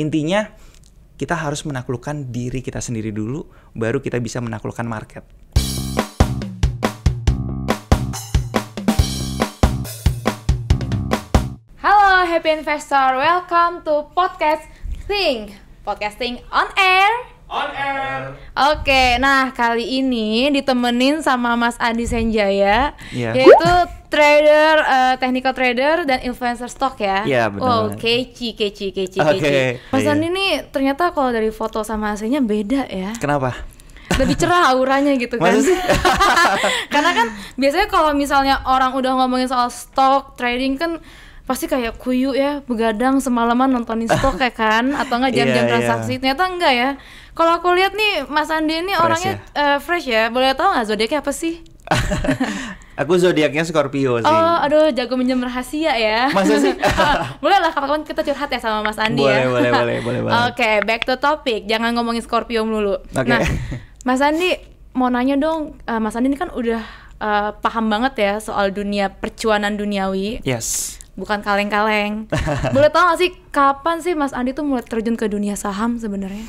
Intinya kita harus menaklukkan diri kita sendiri dulu baru kita bisa menaklukkan market. Halo happy investor, welcome to podcast Think, podcasting on air. On air. Oke, nah kali ini ditemenin sama Mas Adi Senjaya, yeah. yaitu trader, uh, technical trader dan influencer stock ya. Iya yeah, benar. Wow, keci, keci, keci, okay. keci. Mas iya. Adi ini ternyata kalau dari foto sama aslinya beda ya. Kenapa? lebih cerah auranya gitu kan. Karena kan biasanya kalau misalnya orang udah ngomongin soal stock trading kan pasti kayak kuyu ya begadang semalaman nontonin stok ya kan atau enggak jam-jam iya, iya. transaksi yeah. ternyata enggak ya kalau aku lihat nih Mas Andi ini fresh orangnya ya? Uh, fresh ya boleh tahu nggak zodiaknya apa sih aku zodiaknya Scorpio sih oh aduh jago minjem rahasia ya masa sih oh, boleh lah kapan-kapan kita curhat ya sama Mas Andi boleh, ya boleh boleh boleh boleh oke okay, back to topic jangan ngomongin Scorpio dulu okay. nah Mas Andi mau nanya dong uh, Mas Andi ini kan udah uh, paham banget ya soal dunia percuanan duniawi yes bukan kaleng-kaleng. Boleh tahu gak sih kapan sih Mas Andi tuh mulai terjun ke dunia saham sebenarnya?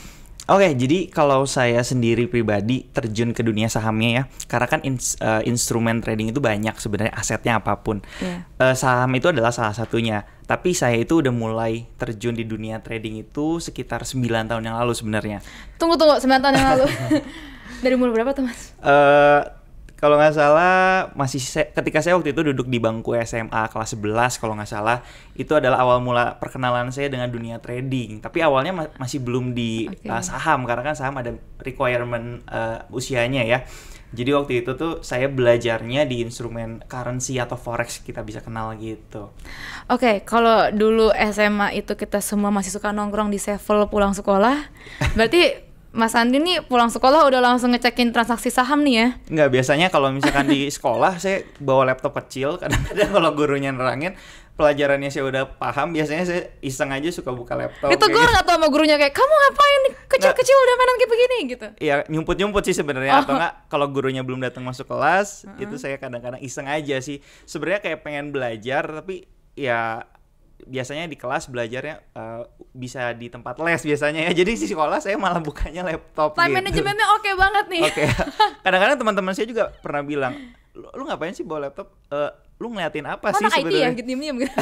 Oke, okay, jadi kalau saya sendiri pribadi terjun ke dunia sahamnya ya, karena kan ins uh, instrumen trading itu banyak sebenarnya asetnya apapun. Yeah. Iya. Uh, saham itu adalah salah satunya. Tapi saya itu udah mulai terjun di dunia trading itu sekitar 9 tahun yang lalu sebenarnya. Tunggu tunggu, 9 tahun yang lalu. Dari umur berapa tuh, Mas? Uh, kalau nggak salah masih se- ketika saya waktu itu duduk di bangku SMA kelas 11 kalau nggak salah itu adalah awal mula perkenalan saya dengan dunia trading tapi awalnya ma masih belum di okay. uh, saham karena kan saham ada requirement uh, usianya ya jadi waktu itu tuh saya belajarnya di instrumen currency atau forex kita bisa kenal gitu oke okay, kalau dulu SMA itu kita semua masih suka nongkrong di sevel pulang sekolah berarti Mas Andi nih pulang sekolah udah langsung ngecekin transaksi saham nih ya? Nggak, biasanya kalau misalkan di sekolah saya bawa laptop kecil, kadang-kadang kalau gurunya nerangin, pelajarannya saya udah paham, biasanya saya iseng aja suka buka laptop. Itu gue gitu. nggak tau sama gurunya kayak, kamu ngapain kecil-kecil udah mainan kayak begini gitu? Iya, nyumput-nyumput sih sebenarnya, oh. atau nggak kalau gurunya belum datang masuk kelas, uh -huh. itu saya kadang-kadang iseng aja sih. Sebenarnya kayak pengen belajar, tapi ya biasanya di kelas belajarnya uh, bisa di tempat les biasanya ya. Jadi di sekolah saya malah bukanya laptop Time gitu. manajemennya oke okay banget nih. Oke. Okay. Kadang-kadang teman-teman saya juga pernah bilang, "Lu ngapain sih bawa laptop? Uh, lu ngeliatin apa Mana sih ya? sebenarnya?" IT ya, gitu gitu.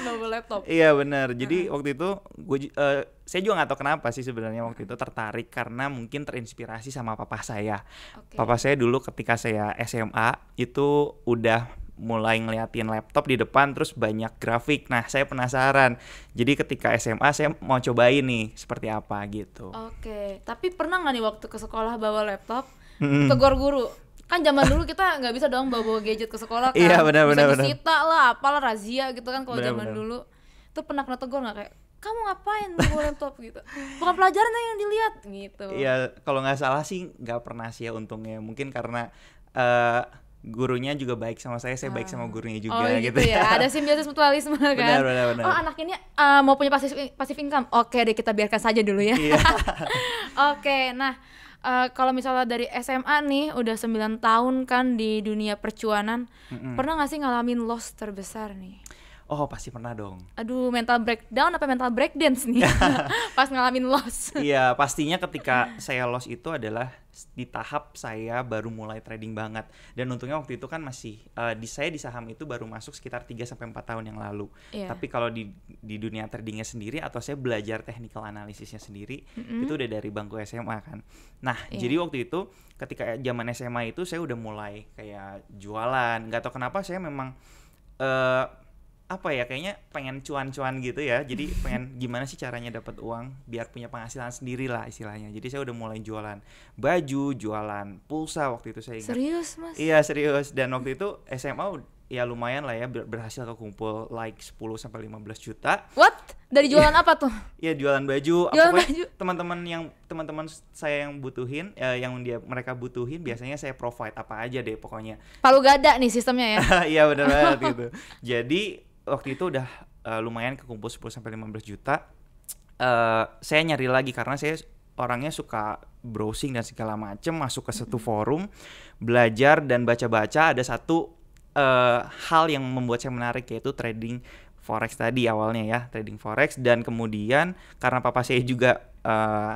bawa laptop. Iya benar. Jadi uh-huh. waktu itu gue uh, saya juga nggak tahu kenapa sih sebenarnya waktu itu tertarik karena mungkin terinspirasi sama papa saya. Okay. Papa saya dulu ketika saya SMA itu udah mulai ngeliatin laptop di depan terus banyak grafik. Nah, saya penasaran. Jadi ketika SMA saya mau cobain nih seperti apa gitu. Oke, tapi pernah nggak nih waktu ke sekolah bawa laptop hmm. ke gor guru? kan zaman dulu kita nggak bisa dong bawa-bawa gadget ke sekolah kan iya, bener, bisa bener, disita lah apalah razia gitu kan kalau zaman dulu Itu pernah kena tegur nggak kayak kamu ngapain bawa laptop gitu bukan pelajaran yang dilihat gitu iya kalau nggak salah sih nggak pernah sih ya untungnya mungkin karena uh, gurunya juga baik sama saya, saya ah. baik sama ah. gurunya oh, juga oh, gitu, gitu ya. ya. Ada simbiosis mutualisme kan. Benar, benar, benar. Oh, anak ini uh, eh, mau punya pasif pasif income. Oke deh kita biarkan saja dulu ya. Iya. Oke, nah uh, kalau misalnya dari SMA nih udah 9 tahun kan di dunia percuanan, mm -hmm. pernah nggak sih ngalamin loss terbesar nih? Oh pasti pernah dong. Aduh mental breakdown apa mental breakdance nih pas ngalamin loss. Iya pastinya ketika saya loss itu adalah di tahap saya baru mulai trading banget dan untungnya waktu itu kan masih uh, di saya di saham itu baru masuk sekitar 3 sampai empat tahun yang lalu. Yeah. Tapi kalau di di dunia tradingnya sendiri atau saya belajar technical analisisnya sendiri mm -hmm. itu udah dari bangku SMA kan. Nah yeah. jadi waktu itu ketika zaman SMA itu saya udah mulai kayak jualan. Gak tau kenapa saya memang uh, apa ya kayaknya pengen cuan-cuan gitu ya jadi pengen gimana sih caranya dapat uang biar punya penghasilan sendiri lah istilahnya jadi saya udah mulai jualan baju jualan pulsa waktu itu saya ingat serius mas iya serius dan waktu itu SMA ya lumayan lah ya ber berhasil kekumpul like 10 sampai 15 juta what dari iya. jualan apa tuh ya jualan baju baju teman-teman yang teman-teman saya yang butuhin eh, yang dia mereka butuhin biasanya saya provide apa aja deh pokoknya palu gada nih sistemnya ya iya benar gitu jadi waktu itu udah uh, lumayan kekumpul 10 sampai 15 juta. Uh, saya nyari lagi karena saya orangnya suka browsing dan segala macem masuk ke satu forum belajar dan baca-baca ada satu uh, hal yang membuat saya menarik yaitu trading forex tadi awalnya ya trading forex dan kemudian karena papa saya juga uh,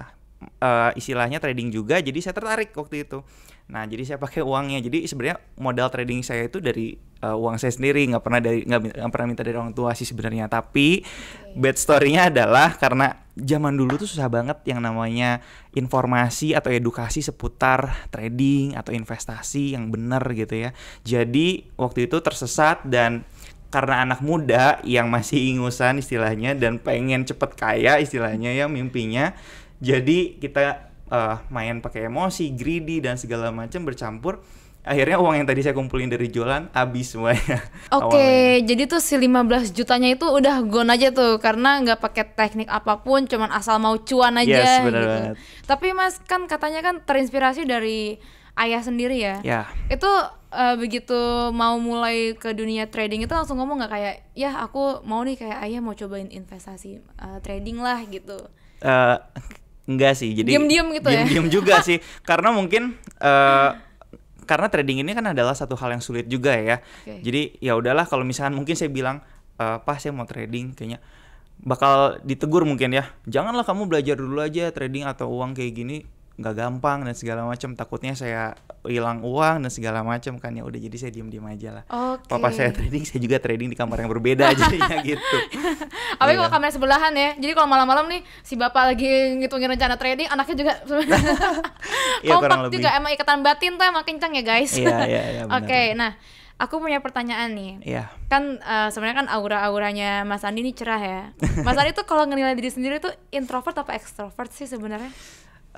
uh, istilahnya trading juga jadi saya tertarik waktu itu Nah, jadi saya pakai uangnya. Jadi sebenarnya modal trading saya itu dari uh, uang saya sendiri, nggak pernah dari nggak pernah minta dari orang tua sih sebenarnya. Tapi okay. bad story-nya adalah karena zaman dulu tuh susah banget yang namanya informasi atau edukasi seputar trading atau investasi yang benar gitu ya. Jadi waktu itu tersesat dan karena anak muda yang masih ingusan istilahnya dan pengen cepet kaya istilahnya ya mimpinya. Jadi kita uh, main pakai emosi, greedy dan segala macam bercampur akhirnya uang yang tadi saya kumpulin dari jualan habis semuanya. Oke, okay, jadi tuh si 15 jutanya itu udah gone aja tuh karena nggak pakai teknik apapun, cuman asal mau cuan aja. Yes, bener gitu. banget. Tapi Mas kan katanya kan terinspirasi dari ayah sendiri ya. Ya. Itu uh, begitu mau mulai ke dunia trading itu langsung ngomong nggak kayak, ya aku mau nih kayak ayah mau cobain investasi uh, trading lah gitu. Uh, Enggak sih, jadi diam-diam gitu diem -diem ya. diam juga sih, karena mungkin uh, karena trading ini kan adalah satu hal yang sulit juga ya. Okay. Jadi ya udahlah kalau misalkan mungkin saya bilang uh, eh, pas saya mau trading kayaknya bakal ditegur mungkin ya. Janganlah kamu belajar dulu aja trading atau uang kayak gini nggak gampang dan segala macam takutnya saya hilang uang dan segala macam kan ya udah jadi saya diem diem aja lah okay. papa saya trading saya juga trading di kamar yang berbeda aja gitu tapi kalau iya. kamar sebelahan ya jadi kalau malam-malam nih si bapak lagi ngitungin rencana trading anaknya juga ya, kompak juga emang ikatan batin tuh emang kencang ya guys iya iya iya oke nah aku punya pertanyaan nih. Iya. Kan uh, sebenarnya kan aura-auranya Mas Andi ini cerah ya. Mas Andi tuh kalau ngenilai diri sendiri tuh introvert apa ekstrovert sih sebenarnya?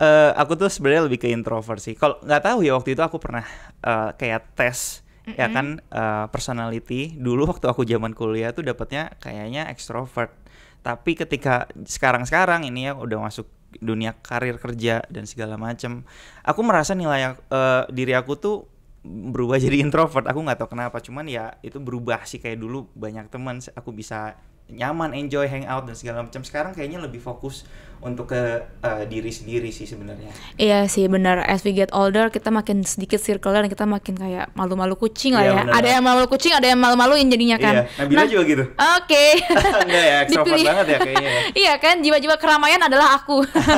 uh, aku tuh sebenarnya lebih ke introvert sih. Kalau nggak tahu ya waktu itu aku pernah uh, kayak tes mm-hmm. ya kan uh, personality. Dulu waktu aku zaman kuliah tuh dapatnya kayaknya extrovert. Tapi ketika sekarang-sekarang ini ya udah masuk dunia karir kerja dan segala macam, aku merasa nilai uh, diri aku tuh berubah jadi introvert aku nggak tahu kenapa cuman ya itu berubah sih kayak dulu banyak teman aku bisa nyaman enjoy hangout dan segala macam sekarang kayaknya lebih fokus untuk ke uh, diri sendiri sih sebenarnya iya sih benar as we get older kita makin sedikit circle dan kita makin kayak malu-malu kucing lah iya, ya bener. ada yang malu malu kucing ada yang malu-maluin jadinya kan iya. Nabila nah, juga gitu oke okay. enggak ya extrovert banget ya kayaknya ya. iya kan jiwa-jiwa keramaian adalah aku iya.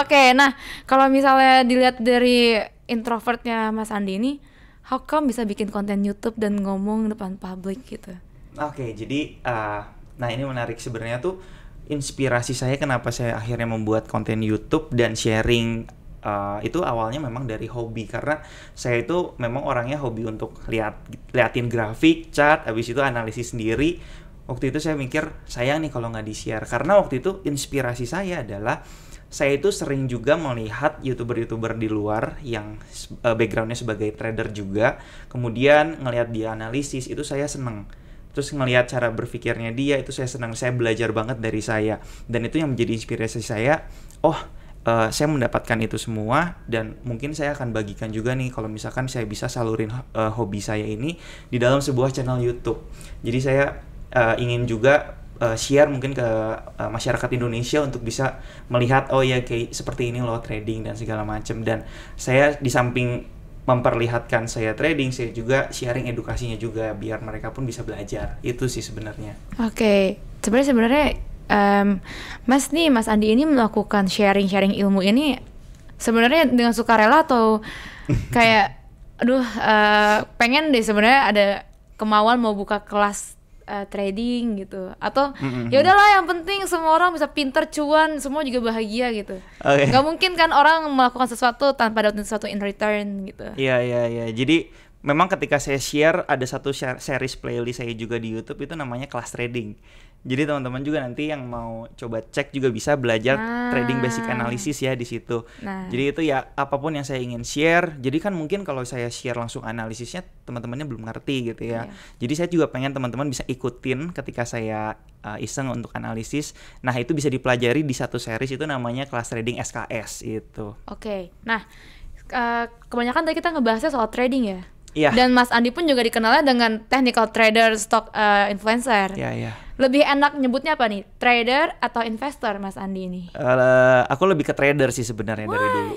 oke okay, nah kalau misalnya dilihat dari introvertnya Mas Andi ini how come bisa bikin konten YouTube dan ngomong depan publik gitu oke okay, jadi uh, Nah ini menarik sebenarnya tuh inspirasi saya kenapa saya akhirnya membuat konten YouTube dan sharing uh, itu awalnya memang dari hobi karena saya itu memang orangnya hobi untuk lihat liatin grafik, chart, habis itu analisis sendiri. Waktu itu saya mikir sayang nih kalau nggak di share karena waktu itu inspirasi saya adalah saya itu sering juga melihat youtuber-youtuber di luar yang eh, backgroundnya sebagai trader juga, kemudian ngelihat dia analisis itu saya seneng terus ngelihat cara berpikirnya dia itu saya senang saya belajar banget dari saya dan itu yang menjadi inspirasi saya oh uh, saya mendapatkan itu semua dan mungkin saya akan bagikan juga nih kalau misalkan saya bisa salurin uh, hobi saya ini di dalam sebuah channel YouTube. Jadi saya uh, ingin juga share mungkin ke masyarakat Indonesia untuk bisa melihat oh ya kayak seperti ini loh trading dan segala macam dan saya di samping memperlihatkan saya trading, saya juga sharing edukasinya juga biar mereka pun bisa belajar. Itu sih sebenarnya. Oke, okay. sebenarnya sebenarnya um, Mas nih Mas Andi ini melakukan sharing-sharing ilmu ini sebenarnya dengan sukarela atau kayak aduh uh, pengen deh sebenarnya ada kemauan mau buka kelas uh, trading gitu atau ya udahlah yang penting semua orang bisa pinter cuan semua juga bahagia gitu okay. nggak mungkin kan orang melakukan sesuatu tanpa ada sesuatu in return gitu iya yeah, iya iya jadi memang ketika saya share ada satu series playlist saya juga di YouTube itu namanya kelas trading jadi teman-teman juga nanti yang mau coba cek juga bisa belajar nah. trading basic analysis ya di situ. Nah. Jadi itu ya apapun yang saya ingin share. Jadi kan mungkin kalau saya share langsung analisisnya teman-temannya belum ngerti gitu ya. Yeah. Jadi saya juga pengen teman-teman bisa ikutin ketika saya uh, iseng untuk analisis. Nah, itu bisa dipelajari di satu series itu namanya kelas trading SKS itu. Oke. Okay. Nah, uh, kebanyakan tadi kita ngebahasnya soal trading ya. Yeah. Dan Mas Andi pun juga dikenalnya dengan technical trader, stock uh, influencer. Iya, yeah, iya. Yeah lebih enak nyebutnya apa nih trader atau investor mas Andi ini uh, aku lebih ke trader sih sebenarnya dari dulu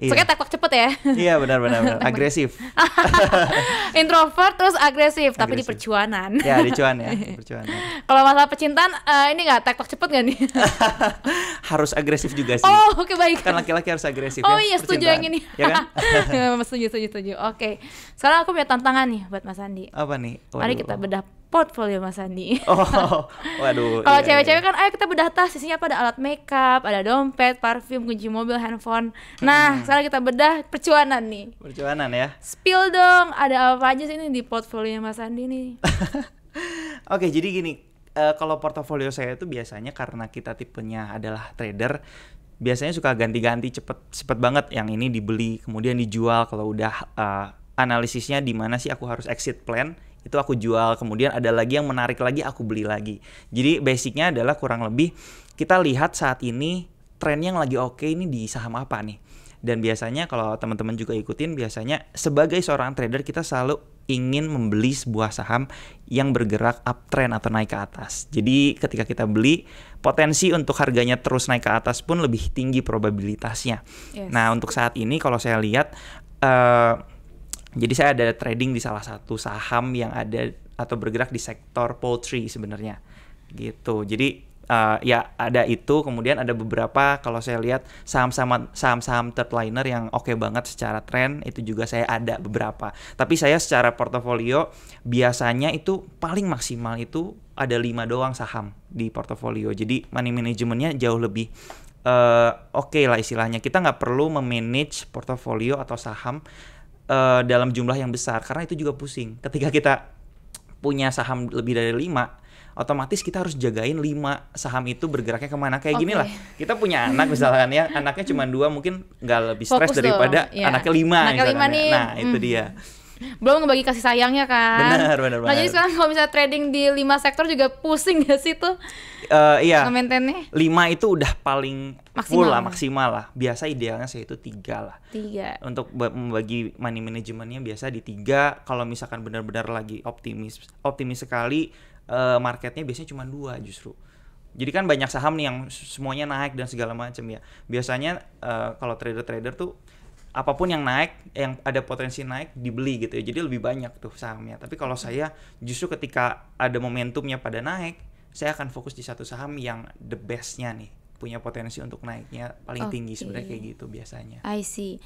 suka yeah. takwak cepet ya iya benar benar agresif introvert terus agresif, agresif. tapi di percuanan ya di cuan ya percuanan kalau masalah pecintaan uh, ini nggak takwak cepet nggak nih harus agresif juga sih oh oke baik kan laki-laki harus agresif oh ya? iya setuju yang ini ya kan setuju setuju setuju oke okay. sekarang aku punya tantangan nih buat mas Andi apa nih Waduh. mari kita bedah portfolio Mas Andi. Oh, waduh. Kalau iya, cewek-cewek iya. kan, ayo kita bedah tas, isinya apa? Ada alat makeup, ada dompet, parfum, kunci mobil, handphone. Nah, hmm. sekarang kita bedah percuanan nih. Percuanan ya. Spill dong, ada apa aja sih ini di portfolio Mas Andi nih? Oke, jadi gini, uh, kalau portofolio saya itu biasanya karena kita tipenya adalah trader, biasanya suka ganti-ganti cepet cepet banget yang ini dibeli kemudian dijual kalau udah uh, analisisnya di mana sih aku harus exit plan itu aku jual kemudian ada lagi yang menarik lagi aku beli lagi jadi basicnya adalah kurang lebih kita lihat saat ini tren yang lagi oke ini di saham apa nih dan biasanya kalau teman-teman juga ikutin biasanya sebagai seorang trader kita selalu ingin membeli sebuah saham yang bergerak uptrend atau naik ke atas. Jadi ketika kita beli, potensi untuk harganya terus naik ke atas pun lebih tinggi probabilitasnya. Yes. Nah, untuk saat ini kalau saya lihat eh, jadi saya ada trading di salah satu saham yang ada atau bergerak di sektor poultry sebenarnya. Gitu. Jadi uh, ya ada itu kemudian ada beberapa kalau saya lihat saham-saham saham-saham third liner yang oke okay banget secara tren itu juga saya ada beberapa. Tapi saya secara portofolio biasanya itu paling maksimal itu ada lima doang saham di portofolio. Jadi money manajemennya jauh lebih uh, oke okay lah istilahnya. Kita nggak perlu memanage portofolio atau saham uh, dalam jumlah yang besar karena itu juga pusing. Ketika kita punya saham lebih dari lima otomatis kita harus jagain lima saham itu bergeraknya kemana kayak okay. gini lah kita punya anak misalkan ya anaknya cuma dua mungkin nggak lebih stres daripada yeah. anaknya lima anaknya lima ya. nih. nah itu hmm. dia belum ngebagi kasih sayangnya kan benar benar nah jadi sekarang kalau misalnya trading di lima sektor juga pusing gak sih tuh uh, iya lima itu udah paling maksimal full lah maksimal lah biasa idealnya sih itu tiga lah tiga untuk membagi money managementnya biasa di tiga kalau misalkan benar-benar lagi optimis optimis sekali uh, marketnya biasanya cuma dua justru jadi kan banyak saham nih yang semuanya naik dan segala macam ya. Biasanya uh, kalau trader-trader tuh apapun yang naik yang ada potensi naik dibeli gitu ya jadi lebih banyak tuh sahamnya tapi kalau hmm. saya justru ketika ada momentumnya pada naik saya akan fokus di satu saham yang the bestnya nih punya potensi untuk naiknya paling okay. tinggi sebenarnya kayak gitu biasanya I see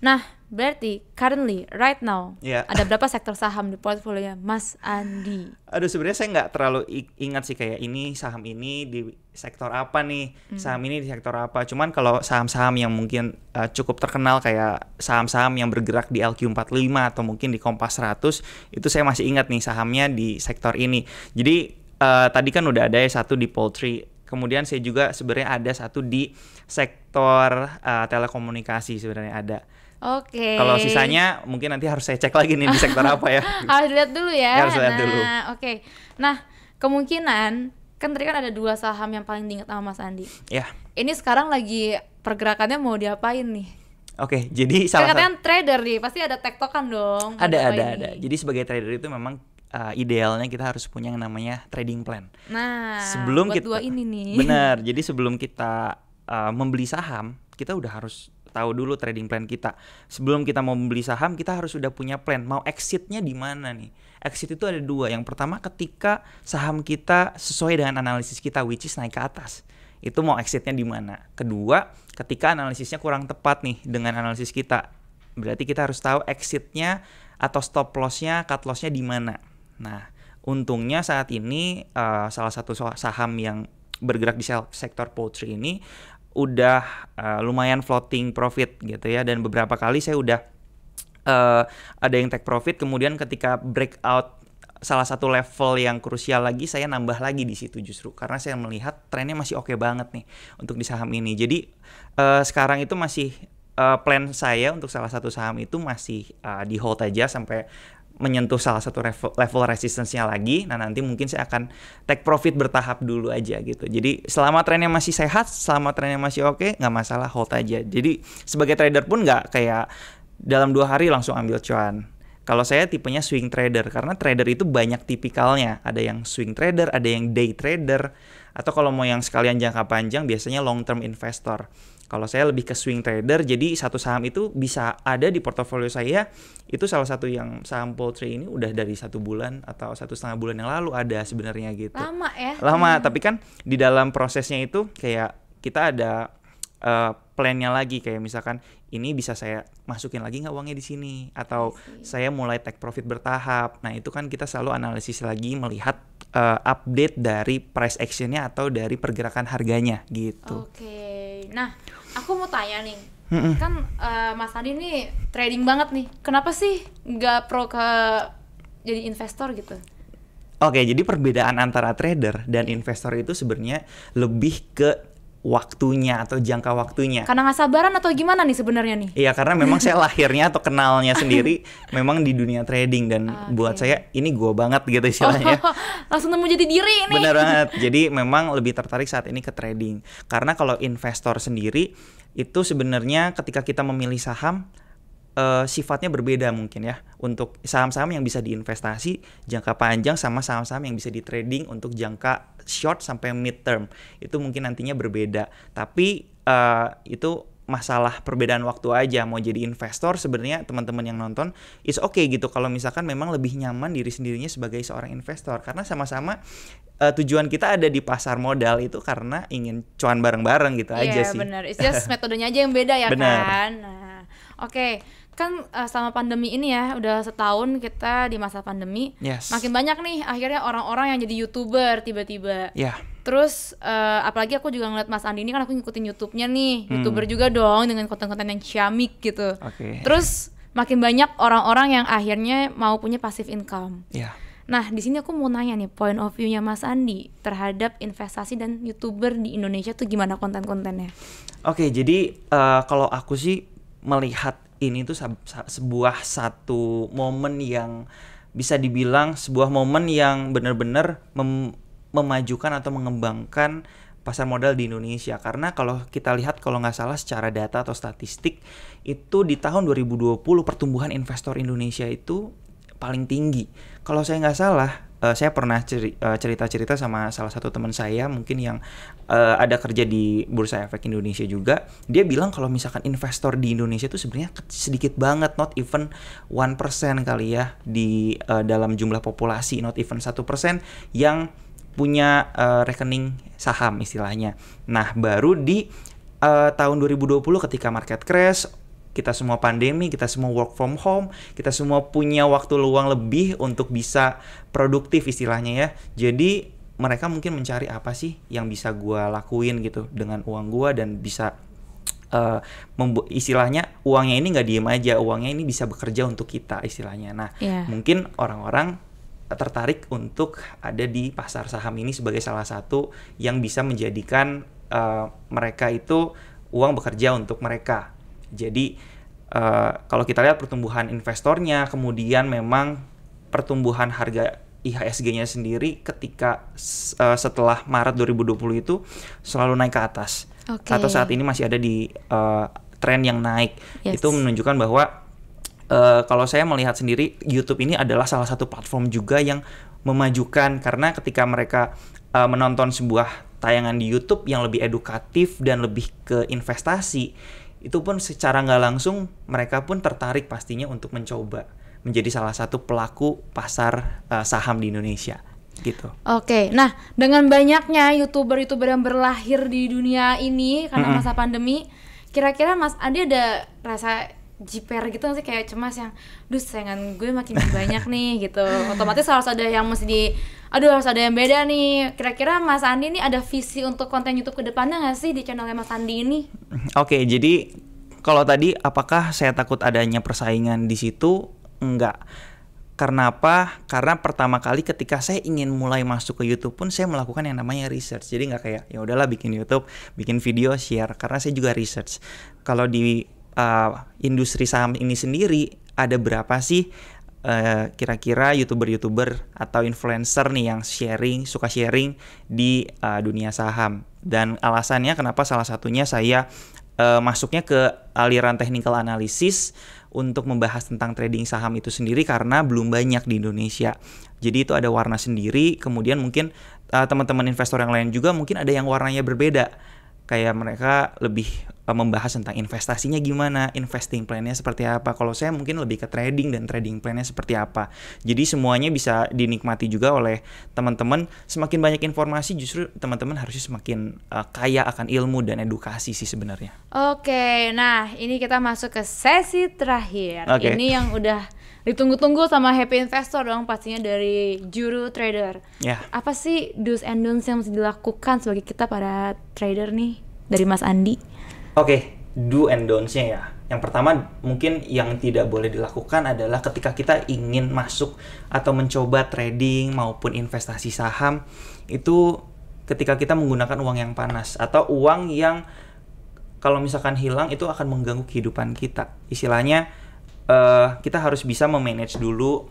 Nah, berarti currently right now yeah. ada berapa sektor saham di portfolionya Mas Andi? Aduh sebenarnya saya nggak terlalu ingat sih kayak ini saham ini di sektor apa nih hmm. saham ini di sektor apa. Cuman kalau saham-saham yang mungkin uh, cukup terkenal kayak saham-saham yang bergerak di LQ45 atau mungkin di Kompas 100 itu saya masih ingat nih sahamnya di sektor ini. Jadi uh, tadi kan udah ada ya satu di poultry Kemudian saya juga sebenarnya ada satu di sektor uh, telekomunikasi sebenarnya ada. Oke. Okay. Kalau sisanya mungkin nanti harus saya cek lagi nih di sektor apa ya. harus lihat dulu ya. harus lihat nah, dulu. Oke. Okay. Nah, kemungkinan kan tadi kan ada dua saham yang paling diingat sama Mas Andi. Iya. Yeah. Ini sekarang lagi pergerakannya mau diapain nih? Oke, okay, jadi salah kan satu trader nih, pasti ada tektokan dong. Ada, ada, ini. ada. Jadi sebagai trader itu memang uh, idealnya kita harus punya yang namanya trading plan. Nah, sebelum buat kita dua ini nih. Benar. Jadi sebelum kita uh, membeli saham, kita udah harus tahu dulu trading plan kita. Sebelum kita mau membeli saham, kita harus sudah punya plan. Mau exitnya di mana nih? Exit itu ada dua. Yang pertama ketika saham kita sesuai dengan analisis kita, which is naik ke atas. Itu mau exitnya di mana? Kedua, ketika analisisnya kurang tepat nih dengan analisis kita. Berarti kita harus tahu exitnya atau stop lossnya, cut lossnya di mana. Nah, untungnya saat ini uh, salah satu saham yang bergerak di sektor poultry ini udah uh, lumayan floating profit gitu ya dan beberapa kali saya udah uh, ada yang take profit kemudian ketika breakout salah satu level yang krusial lagi saya nambah lagi di situ justru karena saya melihat trennya masih oke okay banget nih untuk di saham ini jadi uh, sekarang itu masih uh, plan saya untuk salah satu saham itu masih uh, di hold aja sampai menyentuh salah satu level, resistensinya lagi, nah nanti mungkin saya akan take profit bertahap dulu aja gitu. Jadi selama trennya masih sehat, selama trennya masih oke, okay, nggak masalah hold aja. Jadi sebagai trader pun nggak kayak dalam dua hari langsung ambil cuan. Kalau saya tipenya swing trader karena trader itu banyak tipikalnya. Ada yang swing trader, ada yang day trader, atau kalau mau yang sekalian jangka panjang biasanya long term investor. Kalau saya lebih ke swing trader, jadi satu saham itu bisa ada di portofolio saya. Itu salah satu yang saham poultry ini udah dari satu bulan atau satu setengah bulan yang lalu ada sebenarnya gitu. Lama ya? Lama, hmm. tapi kan di dalam prosesnya itu kayak kita ada uh, plannya lagi kayak misalkan ini bisa saya masukin lagi nggak uangnya di sini atau saya mulai take profit bertahap. Nah itu kan kita selalu analisis lagi melihat uh, update dari price actionnya atau dari pergerakan harganya gitu. Oke, okay. nah aku mau tanya nih Mm-mm. kan uh, Mas Adi ini trading banget nih kenapa sih nggak pro ke jadi investor gitu Oke, jadi perbedaan antara trader dan investor itu sebenarnya lebih ke waktunya atau jangka waktunya. Karena nggak sabaran atau gimana nih sebenarnya nih? Iya karena memang saya lahirnya atau kenalnya sendiri memang di dunia trading dan ah, okay. buat saya ini gua banget gitu istilahnya. Oh, langsung nemu jadi diri ini. Bener banget. Jadi memang lebih tertarik saat ini ke trading karena kalau investor sendiri itu sebenarnya ketika kita memilih saham uh, sifatnya berbeda mungkin ya untuk saham-saham yang bisa diinvestasi jangka panjang sama saham-saham yang bisa di trading untuk jangka short sampai mid term itu mungkin nantinya berbeda tapi uh, itu masalah perbedaan waktu aja mau jadi investor sebenarnya teman-teman yang nonton oke okay gitu kalau misalkan memang lebih nyaman diri sendirinya sebagai seorang investor karena sama-sama uh, tujuan kita ada di pasar modal itu karena ingin cuan bareng-bareng gitu yeah, aja sih. Iya benar. It's metodenya aja yang beda ya bener. kan. Nah, oke. Okay kan uh, selama pandemi ini ya udah setahun kita di masa pandemi yes. makin banyak nih akhirnya orang-orang yang jadi youtuber tiba-tiba yeah. terus uh, apalagi aku juga ngeliat Mas Andi ini kan aku ngikutin YouTube-nya nih hmm. youtuber juga dong dengan konten-konten yang ciamik gitu okay. terus makin banyak orang-orang yang akhirnya mau punya passive income yeah. Nah, di sini aku mau nanya nih, point of view-nya Mas Andi terhadap investasi dan YouTuber di Indonesia tuh gimana konten-kontennya? Oke, okay, jadi uh, kalau aku sih melihat ini tuh sebuah satu momen yang bisa dibilang sebuah momen yang benar-benar mem memajukan atau mengembangkan pasar modal di Indonesia karena kalau kita lihat kalau nggak salah secara data atau statistik itu di tahun 2020 pertumbuhan investor Indonesia itu paling tinggi kalau saya nggak salah uh, saya pernah eh, cerita-cerita sama salah satu teman saya mungkin yang uh, ada kerja di Bursa Efek Indonesia juga. Dia bilang kalau misalkan investor di Indonesia itu sebenarnya sedikit banget, not even one persen kali ya di uh, dalam jumlah populasi, not even satu persen yang punya uh, rekening saham istilahnya. Nah, baru di uh, tahun 2020 ketika market crash kita semua pandemi, kita semua work from home, kita semua punya waktu luang lebih untuk bisa produktif istilahnya ya. Jadi mereka mungkin mencari apa sih yang bisa gue lakuin gitu dengan uang gue dan bisa uh, istilahnya uangnya ini nggak diem aja, uangnya ini bisa bekerja untuk kita istilahnya. Nah yeah. mungkin orang-orang tertarik untuk ada di pasar saham ini sebagai salah satu yang bisa menjadikan uh, mereka itu uang bekerja untuk mereka jadi uh, kalau kita lihat pertumbuhan investornya, kemudian memang pertumbuhan harga IHSG-nya sendiri ketika uh, setelah Maret 2020 itu selalu naik ke atas. Okay. Atau saat ini masih ada di uh, eh, tren yang naik. Yes. Itu menunjukkan bahwa uh, kalau saya melihat sendiri YouTube ini adalah salah satu platform juga yang memajukan karena ketika mereka uh, menonton sebuah tayangan di YouTube yang lebih edukatif dan lebih ke investasi itu pun secara nggak langsung mereka pun tertarik pastinya untuk mencoba menjadi salah satu pelaku pasar uh, saham di Indonesia gitu. Oke, nah dengan banyaknya youtuber-youtuber yang berlahir di dunia ini karena mm -hmm. masa pandemi, kira-kira Mas Adi ada rasa jiper gitu nggak sih kayak cemas yang, duh sayangan gue makin banyak nih gitu. Otomatis harus ada yang mesti di aduh harus ada yang beda nih kira-kira Mas Andi ini ada visi untuk konten YouTube kedepannya nggak sih di channelnya Mas Andi ini oke okay, jadi kalau tadi apakah saya takut adanya persaingan di situ enggak karena apa? Karena pertama kali ketika saya ingin mulai masuk ke YouTube pun saya melakukan yang namanya research. Jadi nggak kayak ya udahlah bikin YouTube, bikin video, share. Karena saya juga research. Kalau di uh, industri saham ini sendiri ada berapa sih kira eh, kira-kira youtuber-youtuber atau influencer nih yang sharing suka sharing di uh, dunia saham dan alasannya kenapa salah satunya saya uh, masuknya ke aliran technical analysis untuk membahas tentang trading saham itu sendiri karena belum banyak di Indonesia. Jadi itu ada warna sendiri, kemudian mungkin uh, teman-teman investor yang lain juga mungkin ada yang warnanya berbeda kayak mereka lebih eh, membahas tentang investasinya gimana, investing plannya seperti apa. Kalau saya mungkin lebih ke trading dan trading plannya seperti apa. Jadi semuanya bisa dinikmati juga oleh teman-teman. Semakin banyak informasi justru teman-teman harusnya semakin uh, kaya akan ilmu dan edukasi sih sebenarnya. Oke, nah ini kita masuk ke sesi terakhir. Okay. Ini yang udah ditunggu-tunggu sama happy investor dong pastinya dari juru trader. Yeah. Apa sih do's and don'ts yang mesti dilakukan sebagai kita para trader nih dari Mas Andi? Oke, okay, do and don'ts-nya ya. Yang pertama mungkin yang tidak boleh dilakukan adalah ketika kita ingin masuk atau mencoba trading maupun investasi saham itu ketika kita menggunakan uang yang panas atau uang yang kalau misalkan hilang itu akan mengganggu kehidupan kita. Istilahnya uh, kita harus bisa memanage dulu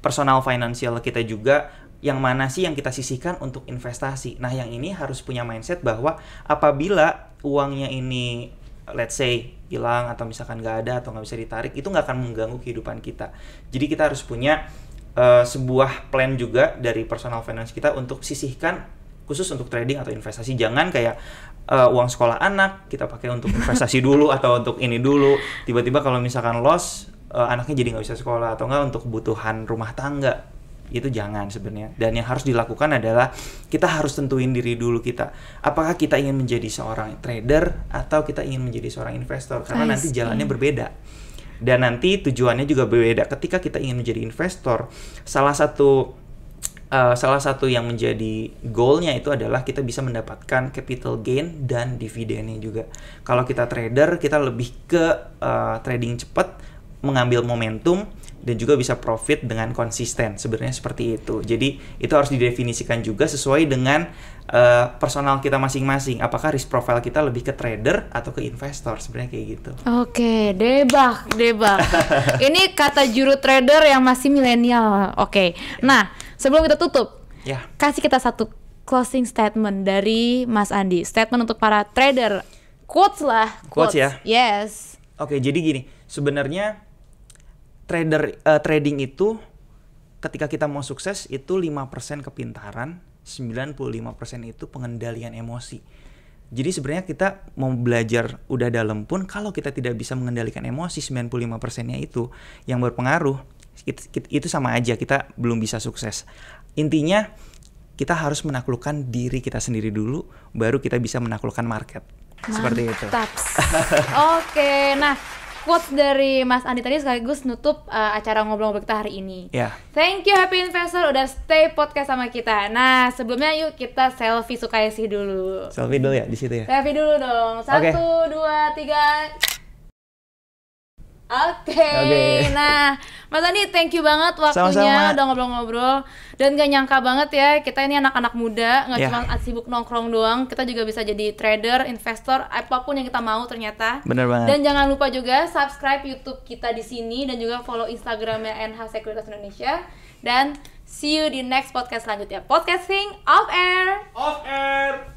personal financial kita juga yang mana sih yang kita sisihkan untuk investasi. Nah, yang ini harus punya mindset bahwa apabila uangnya ini let's say hilang atau misalkan nggak ada atau nggak bisa ditarik, itu nggak akan mengganggu kehidupan kita. Jadi kita harus punya uh, sebuah plan juga dari personal finance kita untuk sisihkan khusus untuk trading atau investasi. Jangan kayak uh, uang sekolah anak kita pakai untuk investasi dulu atau untuk ini dulu tiba-tiba kalau misalkan loss uh, anaknya jadi nggak bisa sekolah atau nggak untuk kebutuhan rumah tangga itu jangan sebenarnya dan yang harus dilakukan adalah kita harus tentuin diri dulu kita apakah kita ingin menjadi seorang trader atau kita ingin menjadi seorang investor karena nanti jalannya berbeda dan nanti tujuannya juga berbeda ketika kita ingin menjadi investor salah satu uh, salah satu yang menjadi goalnya itu adalah kita bisa mendapatkan capital gain dan dividennya juga. Kalau kita trader, kita lebih ke uh, trading cepat, mengambil momentum dan juga bisa profit dengan konsisten. Sebenarnya seperti itu. Jadi itu harus didefinisikan juga sesuai dengan uh, personal kita masing-masing. Apakah risk profile kita lebih ke trader atau ke investor? Sebenarnya kayak gitu. Oke, okay, debak, debak. Ini kata juru trader yang masih milenial. Oke. Okay. Nah, sebelum kita tutup, yeah. kasih kita satu closing statement dari Mas Andi. Statement untuk para trader. Quotes lah. Quotes, ya. quotes ya. Yes. Oke, jadi gini, sebenarnya trader uh, trading itu ketika kita mau sukses itu 5% kepintaran, 95% itu pengendalian emosi. Jadi sebenarnya kita mau belajar udah dalam pun kalau kita tidak bisa mengendalikan emosi 95%-nya itu yang berpengaruh itu sama aja kita belum bisa sukses intinya kita harus menaklukkan diri kita sendiri dulu baru kita bisa menaklukkan market Mantap. seperti itu oke nah quotes dari Mas Andi tadi sekaligus nutup uh, acara ngobrol-ngobrol kita hari ini. Yeah. Thank you Happy Investor udah stay podcast sama kita. Nah, sebelumnya yuk kita selfie Sukaisi dulu. Selfie dulu ya di situ ya. Selfie dulu dong. Satu, okay. dua, tiga. Oke, okay. okay. nah Mas Andi thank you banget waktunya Sama-sama. udah ngobrol-ngobrol dan gak nyangka banget ya kita ini anak-anak muda nggak yeah. cuma sibuk nongkrong doang, kita juga bisa jadi trader, investor, apapun yang kita mau ternyata. Bener banget. Dan jangan lupa juga subscribe YouTube kita di sini dan juga follow Instagramnya NH Sekuritas Indonesia dan see you di next podcast selanjutnya. Podcasting off air. Off air.